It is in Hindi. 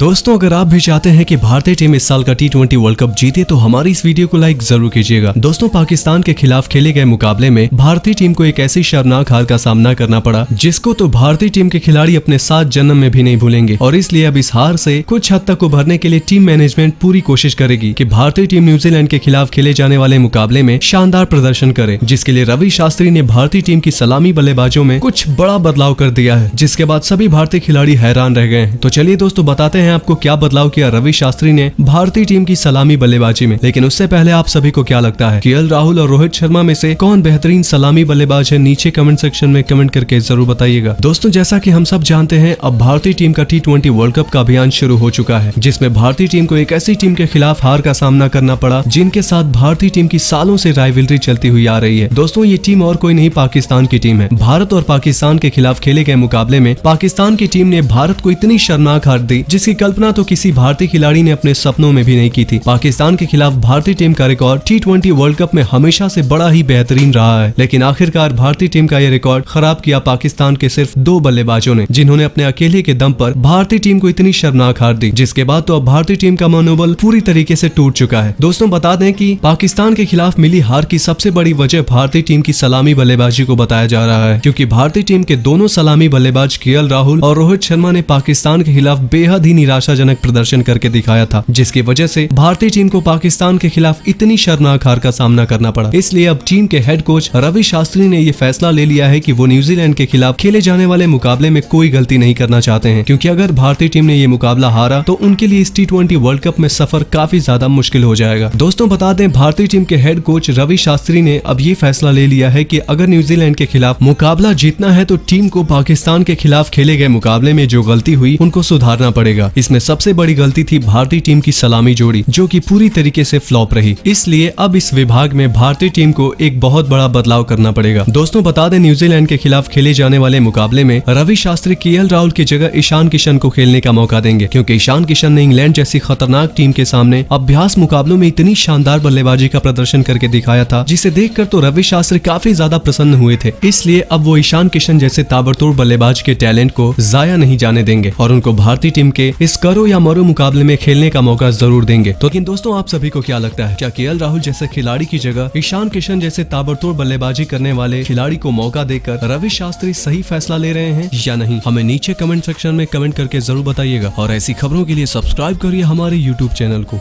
दोस्तों अगर आप भी चाहते हैं कि भारतीय टीम इस साल का टी ट्वेंटी वर्ल्ड कप जीते तो हमारी इस वीडियो को लाइक जरूर कीजिएगा दोस्तों पाकिस्तान के खिलाफ खेले गए मुकाबले में भारतीय टीम को एक ऐसी शर्मनाक हार का सामना करना पड़ा जिसको तो भारतीय टीम के खिलाड़ी अपने सात जन्म में भी नहीं भूलेंगे और इसलिए अब इस हार से कुछ हद तक उभरने के लिए टीम मैनेजमेंट पूरी कोशिश करेगी की भारतीय टीम न्यूजीलैंड के खिलाफ खेले जाने वाले मुकाबले में शानदार प्रदर्शन करे जिसके लिए रवि शास्त्री ने भारतीय टीम की सलामी बल्लेबाजों में कुछ बड़ा बदलाव कर दिया है जिसके बाद सभी भारतीय खिलाड़ी हैरान रह गए हैं तो चलिए दोस्तों बताते हैं हैं आपको क्या बदलाव किया रवि शास्त्री ने भारतीय टीम की सलामी बल्लेबाजी में लेकिन उससे पहले आप सभी को क्या लगता है के राहुल और रोहित शर्मा में से कौन बेहतरीन सलामी बल्लेबाज है नीचे कमेंट सेक्शन में कमेंट करके जरूर बताइएगा दोस्तों जैसा की हम सब जानते हैं अब भारतीय टीम का टी वर्ल्ड कप का अभियान शुरू हो चुका है जिसमे भारतीय टीम को एक ऐसी टीम के खिलाफ हार का सामना करना पड़ा जिनके साथ भारतीय टीम की सालों ऐसी राइवलरी चलती हुई आ रही है दोस्तों ये टीम और कोई नहीं पाकिस्तान की टीम है भारत और पाकिस्तान के खिलाफ खेले गए मुकाबले में पाकिस्तान की टीम ने भारत को इतनी शर्मनाक हार दी जिसकी कल्पना तो किसी भारतीय खिलाड़ी ने अपने सपनों में भी नहीं की थी पाकिस्तान के खिलाफ भारतीय टीम का record T twenty World Cup में हमेशा ऐसी बड़ा ही बेहतरीन रहा है लेकिन आखिरकार भारतीय टीम का यह रिकॉर्ड खराब किया पाकिस्तान के सिर्फ दो बल्लेबाजों ने जिन्होंने अपने अकेले के दम आरोप भारतीय टीम को इतनी शर्मनाक हार दी जिसके बाद तो अब भारतीय टीम का मनोबल पूरी तरीके ऐसी टूट चुका है दोस्तों बता दें की पाकिस्तान के खिलाफ मिली हार की सबसे बड़ी वजह भारतीय टीम की सलामी बल्लेबाजी को बताया जा रहा है क्यूँकी भारतीय टीम के दोनों सलामी बल्लेबाज के राहुल और रोहित शर्मा ने पाकिस्तान के खिलाफ बेहद ही निराशाजनक प्रदर्शन करके दिखाया था जिसकी वजह से भारतीय टीम को पाकिस्तान के खिलाफ इतनी शर्मनाक हार का सामना करना पड़ा इसलिए अब टीम के हेड कोच रवि शास्त्री ने ये फैसला ले लिया है की वो न्यूजीलैंड के खिलाफ खेले जाने वाले मुकाबले में कोई गलती नहीं करना चाहते हैं क्यूँकी अगर भारतीय टीम ने ये मुकाबला हारा तो उनके लिए इस टी वर्ल्ड कप में सफर काफी ज्यादा मुश्किल हो जाएगा दोस्तों बता दें भारतीय टीम के हेड कोच रवि शास्त्री ने अब ये फैसला ले लिया है की अगर न्यूजीलैंड के खिलाफ मुकाबला जीतना है तो टीम को पाकिस्तान के खिलाफ खेले गए मुकाबले में जो गलती हुई उनको सुधारना पड़ेगा इसमें सबसे बड़ी गलती थी भारतीय टीम की सलामी जोड़ी जो की पूरी तरीके से फ्लॉप रही इसलिए अब इस विभाग में भारतीय टीम को एक बहुत बड़ा बदलाव करना पड़ेगा दोस्तों बता दें न्यूजीलैंड के खिलाफ खेले जाने वाले मुकाबले में रवि शास्त्री के राहुल की जगह ईशान किशन को खेलने का मौका देंगे क्योंकि ईशान किशन ने इंग्लैंड जैसी खतरनाक टीम के सामने अभ्यास मुकाबलों में इतनी शानदार बल्लेबाजी का प्रदर्शन करके दिखाया था जिसे देखकर तो रवि शास्त्री काफी ज्यादा प्रसन्न हुए थे इसलिए अब वो ईशान किशन जैसे ताबड़तोड़ बल्लेबाज के टैलेंट को जाया नहीं जाने देंगे और उनको भारतीय टीम के इस करो या मरो मुकाबले में खेलने का मौका जरूर देंगे तो लेकिन दोस्तों आप सभी को क्या लगता है क्या के राहुल जैसे खिलाड़ी की जगह ईशान किशन जैसे ताबड़तोड़ बल्लेबाजी करने वाले खिलाड़ी को मौका देकर रवि शास्त्री सही फैसला ले रहे हैं या नहीं हमें नीचे कमेंट सेक्शन में कमेंट करके जरूर बताइएगा और ऐसी खबरों के लिए सब्सक्राइब करिए हमारे यूट्यूब चैनल को